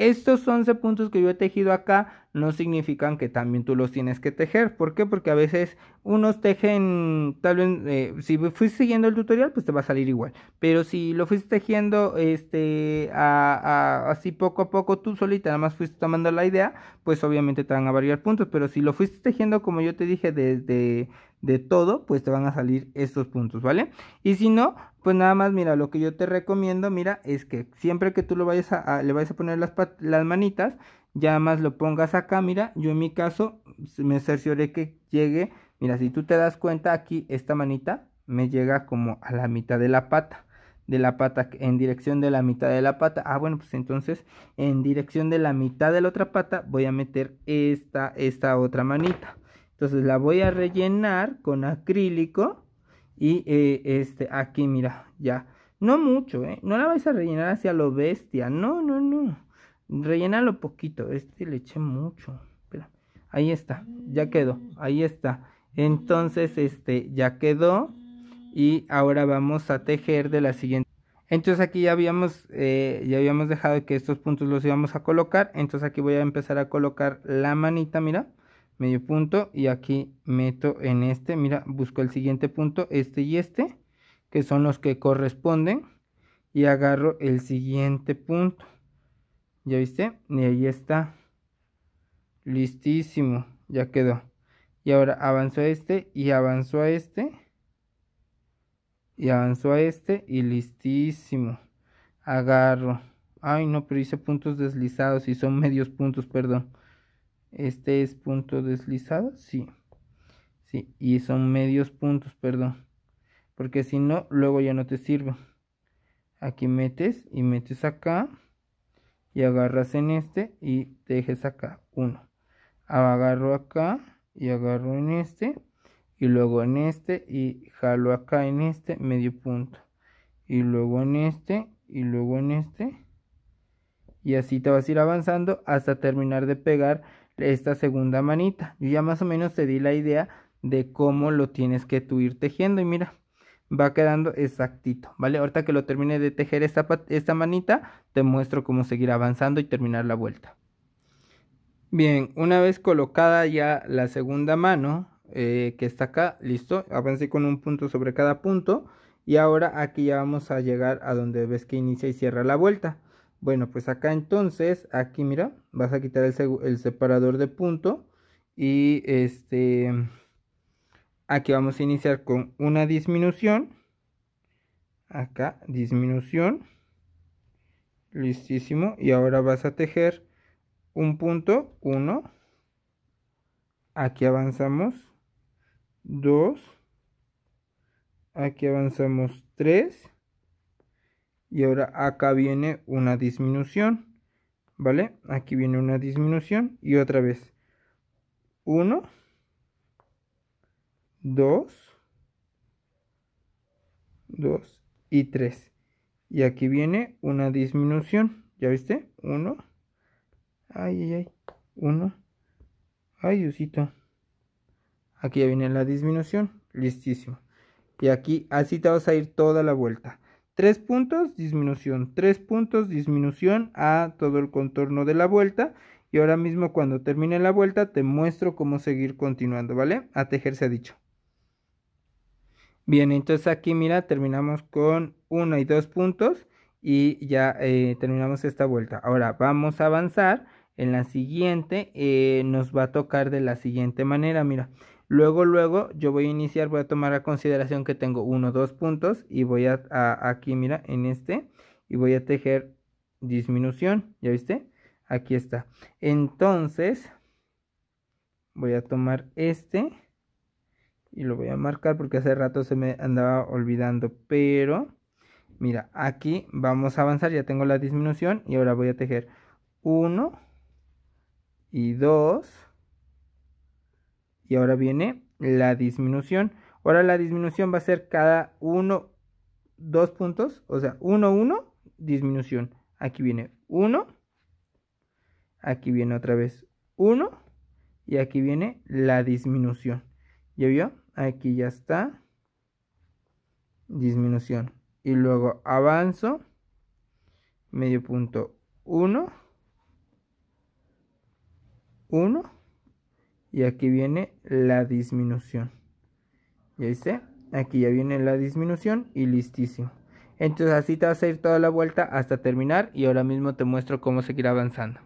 estos 11 puntos que yo he tejido acá no significan que también tú los tienes que tejer. ¿Por qué? Porque a veces unos tejen, tal vez, eh, si fuiste siguiendo el tutorial, pues te va a salir igual. Pero si lo fuiste tejiendo este, así poco a poco tú solita, nada más fuiste tomando la idea, pues obviamente te van a variar puntos. Pero si lo fuiste tejiendo, como yo te dije, desde de todo, pues te van a salir estos puntos, ¿vale? Y si no, pues nada más, mira, lo que yo te recomiendo, mira, es que siempre que tú lo vayas le vayas a poner las, las manitas, ya más lo pongas acá, mira, yo en mi caso me cercioré que llegue, mira, si tú te das cuenta aquí, esta manita me llega como a la mitad de la pata, de la pata, en dirección de la mitad de la pata, ah bueno, pues entonces en dirección de la mitad de la otra pata voy a meter esta, esta otra manita, entonces la voy a rellenar con acrílico y eh, este, aquí mira, ya. No mucho, ¿eh? No la vais a rellenar hacia lo bestia. No, no, no. rellénalo poquito. Este le eché mucho. Espera. Ahí está. Ya quedó. Ahí está. Entonces, este, ya quedó. Y ahora vamos a tejer de la siguiente. Entonces aquí ya habíamos, eh, ya habíamos dejado que estos puntos los íbamos a colocar. Entonces aquí voy a empezar a colocar la manita, mira medio punto y aquí meto en este, mira, busco el siguiente punto, este y este, que son los que corresponden y agarro el siguiente punto. ¿Ya viste? Y ahí está. Listísimo, ya quedó. Y ahora avanzo a este y avanzo a este y avanzo a este y listísimo. Agarro. Ay, no, pero hice puntos deslizados y son medios puntos, perdón. Este es punto deslizado, sí. Sí, y son medios puntos, perdón. Porque si no, luego ya no te sirve. Aquí metes y metes acá. Y agarras en este y dejes acá. Uno. Agarro acá y agarro en este. Y luego en este y jalo acá en este medio punto. Y luego en este y luego en este. Y así te vas a ir avanzando hasta terminar de pegar esta segunda manita. y ya más o menos te di la idea de cómo lo tienes que tú ir tejiendo y mira, va quedando exactito, ¿vale? Ahorita que lo termine de tejer esta, esta manita, te muestro cómo seguir avanzando y terminar la vuelta. Bien, una vez colocada ya la segunda mano, eh, que está acá, listo, avancé con un punto sobre cada punto y ahora aquí ya vamos a llegar a donde ves que inicia y cierra la vuelta. Bueno, pues acá entonces, aquí mira, vas a quitar el, separador de punto y este, aquí vamos a iniciar con una disminución, acá disminución, listísimo, y ahora vas a tejer un punto, uno, aquí avanzamos, dos, aquí avanzamos tres, y ahora acá viene una disminución vale aquí viene una disminución y otra vez 1 2 2 y 3 y aquí viene una disminución ya viste 1 ay ay ay 1 ay Diosito aquí ya viene la disminución listísimo y aquí así te vas a ir toda la vuelta 3 puntos, disminución, 3 puntos, disminución a todo el contorno de la vuelta. Y ahora mismo cuando termine la vuelta te muestro cómo seguir continuando, ¿vale? A tejer se ha dicho. Bien, entonces aquí mira, terminamos con 1 y 2 puntos y ya eh, terminamos esta vuelta. Ahora vamos a avanzar. En la siguiente eh, nos va a tocar de la siguiente manera, mira. Luego, luego yo voy a iniciar, voy a tomar a consideración que tengo uno, dos puntos y voy a, aquí, mira, en este, y voy a tejer disminución, ¿ya viste? Aquí está. Entonces, voy a tomar este y lo voy a marcar porque hace rato se me andaba olvidando, pero mira, aquí vamos a avanzar, ya tengo la disminución y ahora voy a tejer uno y dos, y ahora viene la disminución. Ahora la disminución va a ser cada uno. Dos puntos, o sea, 1, 1, disminución. Aquí viene 1, aquí viene otra vez 1 y aquí viene la disminución. ¿Ya vio? Aquí ya está. Disminución. Y luego avanzo. Medio punto 1. 1 y aquí viene la disminución. ¿Ya viste? Aquí ya viene la disminución y listísimo. Entonces así te vas a ir toda la vuelta hasta terminar y ahora mismo te muestro cómo seguir avanzando.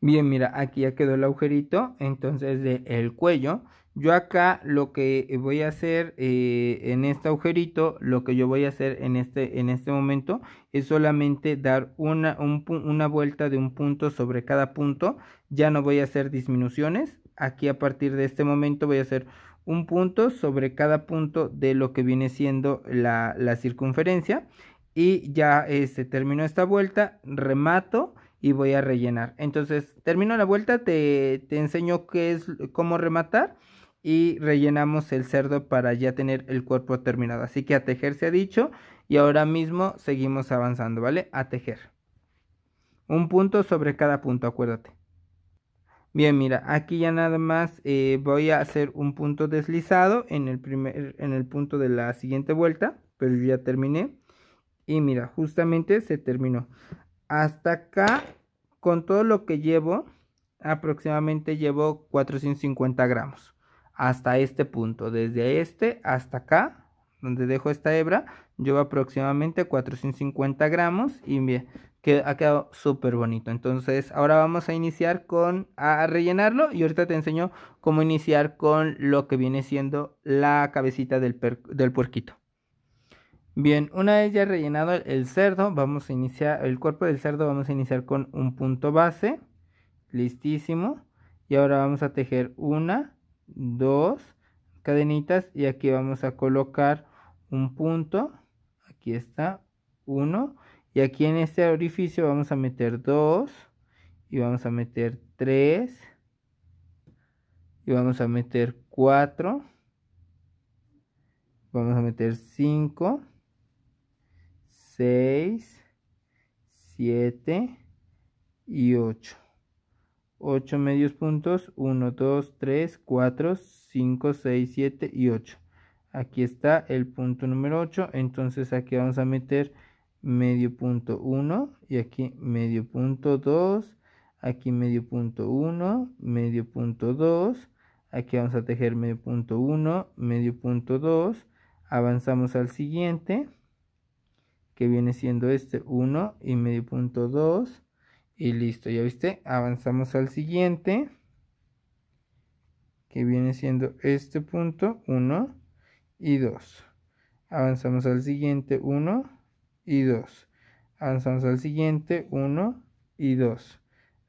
Bien, mira, aquí ya quedó el agujerito, entonces del el cuello. Yo acá lo que voy a hacer eh, en este agujerito, lo que yo voy a hacer en este, en este momento, es solamente dar una, una vuelta de un punto sobre cada punto. Ya no voy a hacer disminuciones, aquí a partir de este momento voy a hacer un punto sobre cada punto de lo que viene siendo la, circunferencia y ya este, termino esta vuelta, remato y voy a rellenar. Entonces termino la vuelta, te, enseño qué es, cómo rematar y rellenamos el cerdo para ya tener el cuerpo terminado. Así que a tejer se ha dicho y ahora mismo seguimos avanzando, ¿vale? A tejer. Un punto sobre cada punto, acuérdate. Bien, mira, aquí ya nada más eh, voy a hacer un punto deslizado en el, primer, en el punto de la siguiente vuelta, pero ya terminé. Y mira, justamente se terminó. Hasta acá, con todo lo que llevo, aproximadamente llevo 450 gramos. Hasta este punto, desde este hasta acá, donde dejo esta hebra, lleva aproximadamente 450 gramos y bien, que ha quedado súper bonito. Entonces ahora vamos a iniciar con a rellenarlo y ahorita te enseño cómo iniciar con lo que viene siendo la cabecita del, del puerquito. Bien, una vez ya rellenado el cerdo, vamos a iniciar el cuerpo del cerdo, vamos a iniciar con un punto base, listísimo, y ahora vamos a tejer una, dos, cadenitas y aquí vamos a colocar un punto aquí está uno y aquí en este orificio vamos a meter dos y vamos a meter tres y vamos a meter cuatro vamos a meter cinco seis siete y ocho 8 medios puntos, 1, 2, 3, 4, 5, 6, 7 y 8. Aquí está el punto número 8, entonces aquí vamos a meter medio punto 1 y aquí medio punto 2, aquí medio punto 1, medio punto 2, aquí vamos a tejer medio punto 1, medio punto 2, avanzamos al siguiente que viene siendo este 1 y medio punto 2 y listo, ya viste, avanzamos al siguiente. Que viene siendo este punto 1 y 2. Avanzamos al siguiente 1 y 2. Avanzamos al siguiente 1 y 2.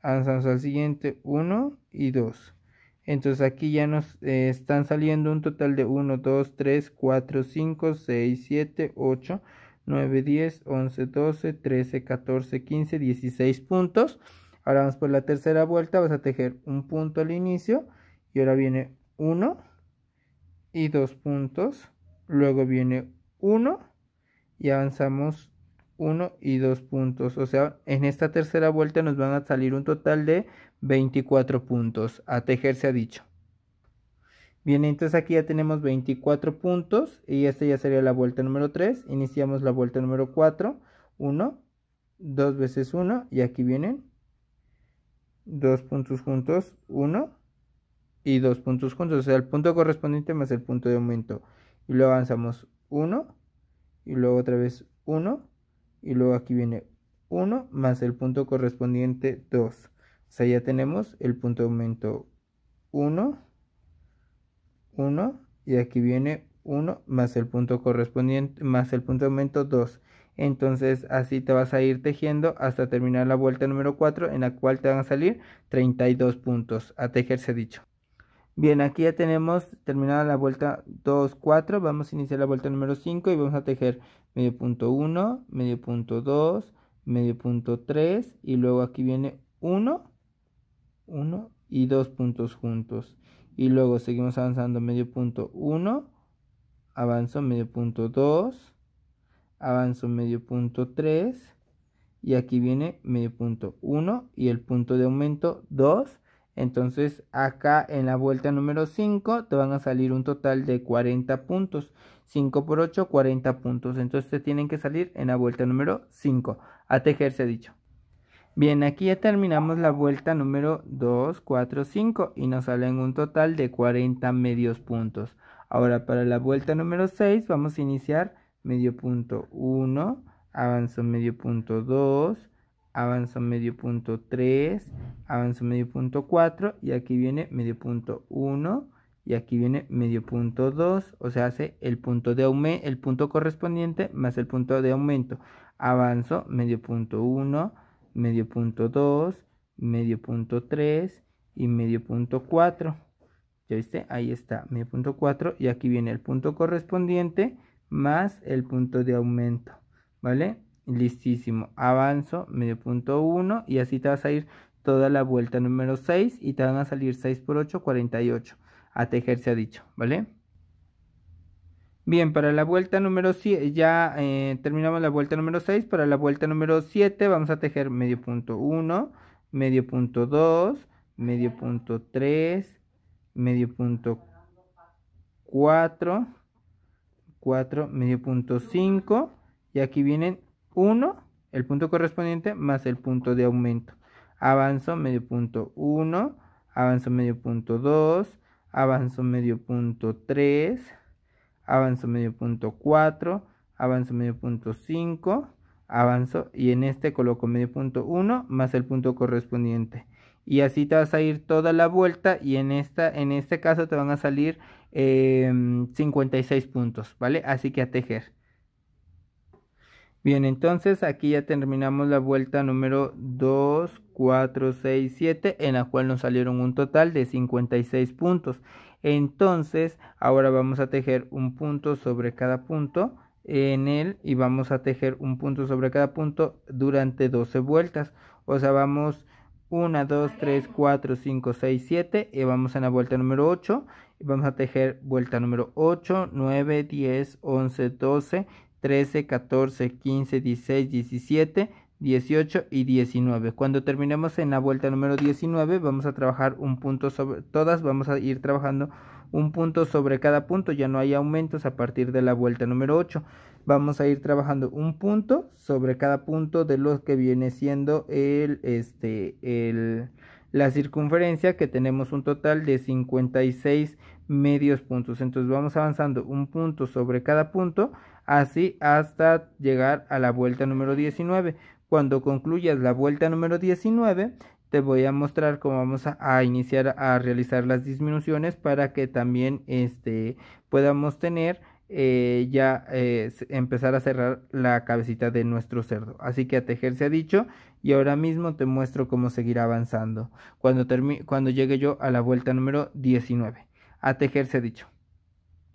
Avanzamos al siguiente 1 y 2. Entonces aquí ya nos eh, están saliendo un total de 1, 2, 3, 4, 5, 6, 7, 8. 9, 10, 11, 12, 13, 14, 15, 16 puntos. Ahora vamos por la tercera vuelta, vas a tejer un punto al inicio y ahora viene 1 y 2 puntos. Luego viene 1 y avanzamos 1 y 2 puntos. O sea, en esta tercera vuelta nos van a salir un total de 24 puntos. A tejer se ha dicho. Bien, entonces aquí ya tenemos 24 puntos y esta ya sería la vuelta número 3. Iniciamos la vuelta número 4, 1, 2 veces 1 y aquí vienen dos puntos juntos, 1 y dos puntos juntos, o sea, el punto correspondiente más el punto de aumento. Y luego avanzamos 1 y luego otra vez 1 y luego aquí viene 1 más el punto correspondiente 2. O sea, ya tenemos el punto de aumento 1 1 y aquí viene 1 más el punto correspondiente más el punto de aumento 2. Entonces así te vas a ir tejiendo hasta terminar la vuelta número 4 en la cual te van a salir 32 puntos a tejerse dicho. Bien, aquí ya tenemos terminada la vuelta 2, 4. Vamos a iniciar la vuelta número 5 y vamos a tejer medio punto 1, medio punto 2, medio punto 3 y luego aquí viene 1, 1 y 2 puntos juntos y luego seguimos avanzando medio punto 1, avanzo medio punto 2, avanzo medio punto 3 y aquí viene medio punto 1 y el punto de aumento 2. Entonces acá en la vuelta número 5 te van a salir un total de 40 puntos. 5 por 8, 40 puntos. Entonces te tienen que salir en la vuelta número 5. A tejerse ha dicho. Bien, aquí ya terminamos la vuelta número 2, 4, 5 y nos salen un total de 40 medios puntos. Ahora para la vuelta número 6 vamos a iniciar medio punto 1, avanzo medio punto 2, avanzo medio punto 3, avanzo medio punto 4 y aquí viene medio punto 1 y aquí viene medio punto 2, o sea hace el punto, de el punto correspondiente más el punto de aumento. Avanzo medio punto 1, medio punto 2, medio punto 3 y medio punto 4. ¿Ya viste? Ahí está, medio punto 4 y aquí viene el punto correspondiente más el punto de aumento, ¿vale? Listísimo, avanzo, medio punto 1 y así te vas a ir toda la vuelta número 6 y te van a salir 6 por 8, 48. A tejer se ha dicho, ¿vale? Bien, para la vuelta número 7, ya eh, terminamos la vuelta número 6. Para la vuelta número 7 vamos a tejer medio punto 1, medio punto 2, medio punto 3, medio punto 4, 4, medio punto 5. Y aquí vienen 1, el punto correspondiente, más el punto de aumento. Avanzo medio punto 1, avanzo medio punto 2, avanzo medio punto 3 avanzo medio punto 4, avanzo medio punto 5, avanzo y en este coloco medio punto 1 más el punto correspondiente. Y así te vas a ir toda la vuelta y en, esta, en este caso te van a salir 56 em, puntos, ¿vale? Así que a tejer. Bien, entonces aquí ya terminamos la vuelta número 2, 4, 6, 7, en la cual nos salieron un total de 56 puntos entonces ahora vamos a tejer un punto sobre cada punto en él y vamos a tejer un punto sobre cada punto durante 12 vueltas o sea vamos 1, 2, 3, 4, 5, 6, 7 y vamos en la vuelta número 8 y vamos a tejer vuelta número 8, 9, 10, 11, 12, 13, 14, 15, 16, 17 18 y 19. Cuando terminemos en la vuelta número 19 vamos a trabajar un punto sobre todas, vamos a ir trabajando un punto sobre cada punto, ya no hay aumentos a partir de la vuelta número 8. Vamos a ir trabajando un punto sobre cada punto de lo que viene siendo el este el la circunferencia que tenemos un total de 56 medios puntos. Entonces vamos avanzando un punto sobre cada punto así hasta llegar a la vuelta número 19. Cuando concluyas la vuelta número 19, te voy a mostrar cómo vamos a, iniciar a realizar las disminuciones para que también este, podamos tener eh, ya eh, empezar a cerrar la cabecita de nuestro cerdo. Así que a tejer se ha dicho y ahora mismo te muestro cómo seguir avanzando cuando, cuando llegue yo a la vuelta número 19. A tejer se ha dicho.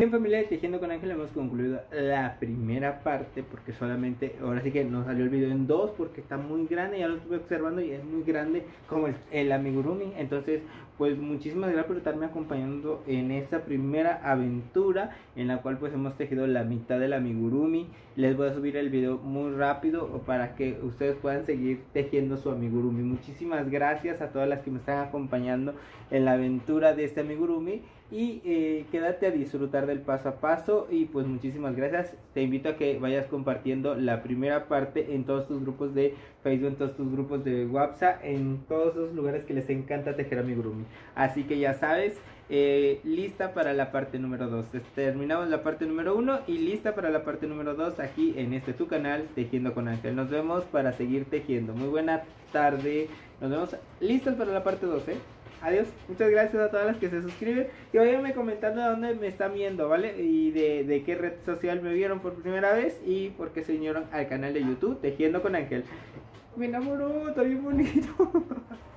Bien familia de Tejiendo con Ángel hemos concluido la primera parte porque solamente, ahora sí que nos salió el video en dos porque está muy grande, ya lo estuve observando y es muy grande como el, el amigurumi. Entonces, pues muchísimas gracias por estarme acompañando en esta primera aventura en la cual pues hemos tejido la mitad del amigurumi. Les voy a subir el video muy rápido para que ustedes puedan seguir tejiendo su amigurumi. Muchísimas gracias a todas las que me están acompañando en la aventura de este amigurumi y eh, quédate a disfrutar del paso a paso y pues muchísimas gracias. Te invito a que vayas compartiendo la primera parte en todos tus grupos de Facebook, en todos tus grupos de WhatsApp, en todos los lugares que les encanta tejer a mi grooming. Así que ya sabes, eh, lista para la parte número 2. Terminamos la parte número 1 y lista para la parte número 2 aquí en este tu canal Tejiendo con Ángel. Nos vemos para seguir tejiendo. Muy buena tarde. Nos vemos listos para la parte 2, ¿eh? Adiós. Muchas gracias a todas las que se suscriben. Y váyanme comentando de dónde me están viendo, ¿vale? Y de, de qué red social me vieron por primera vez y por qué se unieron al canal de YouTube Tejiendo con Ángel. Me enamoró, está bien bonito.